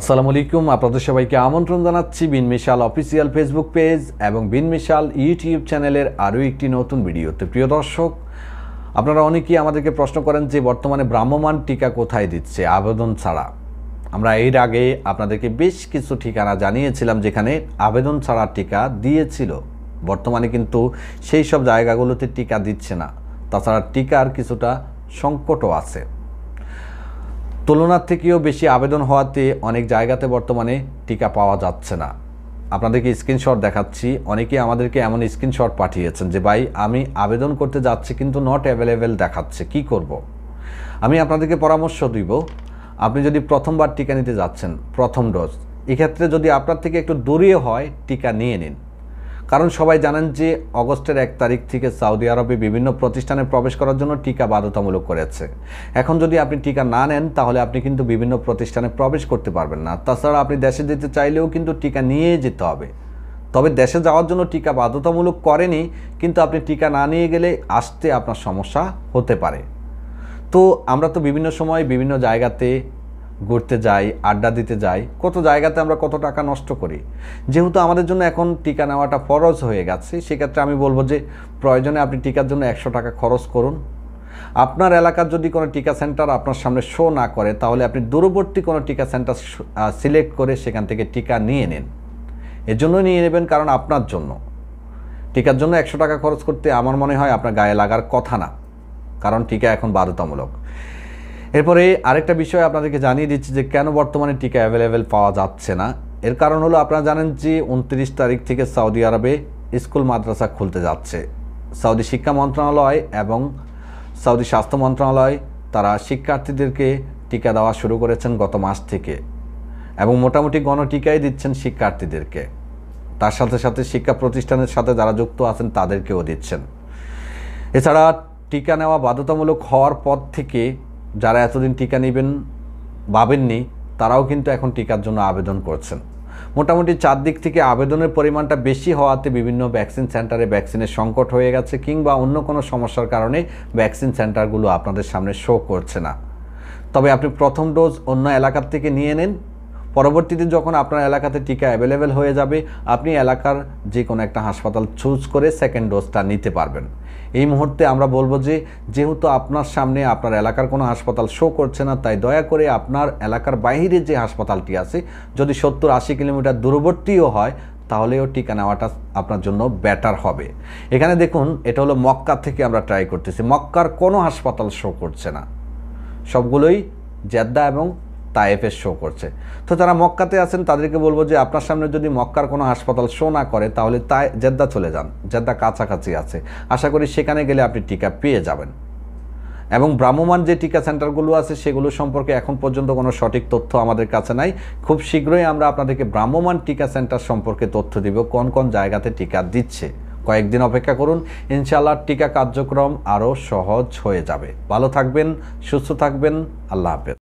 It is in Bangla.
আসসালামু আলাইকুম আপনাদের সবাইকে আমন্ত্রণ জানাচ্ছি বিন মিশাল অফিসিয়াল ফেসবুক পেজ এবং বিন মিশাল ইউটিউব চ্যানেলের আরও একটি নতুন ভিডিওতে প্রিয় দর্শক আপনারা অনেকেই আমাদেরকে প্রশ্ন করেন যে বর্তমানে ভ্রাম্যমান টিকা কোথায় দিচ্ছে আবেদন ছাড়া আমরা এর আগে আপনাদেরকে বেশ কিছু ঠিকানা জানিয়েছিলাম যেখানে আবেদন ছাড়া টিকা দিয়েছিল বর্তমানে কিন্তু সেই সব জায়গাগুলোতে টিকা দিচ্ছে না তাছাড়া টিকার কিছুটা সংকটও আছে তুলনার থেকেও বেশি আবেদন হওয়াতে অনেক জায়গাতে বর্তমানে টিকা পাওয়া যাচ্ছে না আপনাদেরকে স্ক্রিনশট দেখাচ্ছি অনেকেই আমাদেরকে এমন স্ক্রিনশট পাঠিয়েছেন যে ভাই আমি আবেদন করতে যাচ্ছি কিন্তু নট অ্যাভেলেবেল দেখাচ্ছে কি করব। আমি আপনাদেরকে পরামর্শ দিব আপনি যদি প্রথমবার টিকা নিতে যাচ্ছেন প্রথম ডোজ এক্ষেত্রে যদি আপনার থেকে একটু দূরে হয় টিকা নিয়ে নিন কারণ সবাই জানেন যে অগস্টের এক তারিখ থেকে সৌদি আরবে বিভিন্ন প্রতিষ্ঠানে প্রবেশ করার জন্য টিকা বাধ্যতামূলক করেছে এখন যদি আপনি টিকা না নেন তাহলে আপনি কিন্তু বিভিন্ন প্রতিষ্ঠানে প্রবেশ করতে পারবেন না তাছাড়া আপনি দেশে যেতে চাইলেও কিন্তু টিকা নিয়ে যেতে হবে তবে দেশে যাওয়ার জন্য টিকা বাধ্যতামূলক করেনি কিন্তু আপনি টিকা না নিয়ে গেলে আসতে আপনার সমস্যা হতে পারে তো আমরা তো বিভিন্ন সময় বিভিন্ন জায়গাতে ঘুরতে যাই আড্ডা দিতে যাই কত জায়গাতে আমরা কত টাকা নষ্ট করি যেহেতু আমাদের জন্য এখন টিকা নেওয়াটা ফরজ হয়ে গেছে সেক্ষেত্রে আমি বলবো যে প্রয়োজনে আপনি টিকার জন্য একশো টাকা খরচ করুন আপনার এলাকার যদি কোনো টিকা সেন্টার আপনার সামনে শো না করে তাহলে আপনি দূরবর্তী কোনো টিকা সেন্টার সিলেক্ট করে সেখান থেকে টিকা নিয়ে নিন এজন্য নিয়ে নেবেন কারণ আপনার জন্য টিকার জন্য একশো টাকা খরচ করতে আমার মনে হয় আপনার গায়ে লাগার কথা না কারণ টিকা এখন বাধ্যতামূলক এরপরে আরেকটা বিষয় আপনাদেরকে জানিয়ে দিচ্ছি যে কেন বর্তমানে টিকা অ্যাভেলেবেল পাওয়া যাচ্ছে না এর কারণ হলো আপনারা জানেন যে উনত্রিশ তারিখ থেকে সৌদি আরবে স্কুল মাদ্রাসা খুলতে যাচ্ছে সৌদি শিক্ষা মন্ত্রণালয় এবং সৌদি স্বাস্থ্য মন্ত্রণালয় তারা শিক্ষার্থীদেরকে টিকা দেওয়া শুরু করেছেন গত মাস থেকে এবং মোটামুটি গণটিকাই দিচ্ছেন শিক্ষার্থীদেরকে তার সাথে সাথে শিক্ষা প্রতিষ্ঠানের সাথে যারা যুক্ত আছেন তাদেরকেও দিচ্ছেন এছাড়া টিকা নেওয়া বাধ্যতামূলক হওয়ার পর থেকে যারা এতদিন টিকা নেবেন ভাবেননি তারাও কিন্তু এখন টিকার জন্য আবেদন করছেন মোটামুটি চারদিক থেকে আবেদনের পরিমাণটা বেশি হওয়াতে বিভিন্ন ভ্যাকসিন সেন্টারে ভ্যাকসিনের সংকট হয়ে গেছে কিংবা অন্য কোনো সমস্যার কারণে ভ্যাকসিন সেন্টারগুলো আপনাদের সামনে শো করছে না তবে আপনি প্রথম ডোজ অন্য এলাকার থেকে নিয়ে নিন পরবর্তীতে যখন আপনার এলাকাতে টিকা অ্যাভেলেবেল হয়ে যাবে আপনি এলাকার যে কোনো একটা হাসপাতাল চুজ করে সেকেন্ড ডোজটা নিতে পারবেন এই মুহূর্তে আমরা বলবো যে যেহেতু আপনার সামনে আপনার এলাকার কোনো হাসপাতাল শো করছে না তাই দয়া করে আপনার এলাকার বাইরে যে হাসপাতালটি আছে যদি সত্তর আশি কিলোমিটার দূরবর্তীও হয় তাহলেও টিকা নেওয়াটা আপনার জন্য বেটার হবে এখানে দেখুন এটা হলো মক্কা থেকে আমরা ট্রাই করতেছি মক্কার কোনো হাসপাতাল শো করছে না সবগুলোই জেদ্দা এবং তায়েফের শো করছে তো যারা মক্কাতে আছেন তাদেরকে বলবো যে আপনার সামনে যদি মক্কার কোনো হাসপাতাল শো না করে তাহলে তাই জেদ্দা চলে যান জেদ্দা কাছাকাছি আছে আশা করি সেখানে গেলে আপনি টিকা পেয়ে যাবেন এবং ভ্রাম্যমান যে টিকা সেন্টারগুলো আছে সেগুলো সম্পর্কে এখন পর্যন্ত কোনো সঠিক তথ্য আমাদের কাছে নাই খুব শীঘ্রই আমরা আপনাদেরকে ভ্রাম্যমান টিকা সেন্টার সম্পর্কে তথ্য দিব কোন কোন জায়গাতে টিকা দিচ্ছে কয়েকদিন অপেক্ষা করুন ইনশাল্লাহ টিকা কার্যক্রম আরও সহজ হয়ে যাবে ভালো থাকবেন সুস্থ থাকবেন আল্লাহ হাফেজ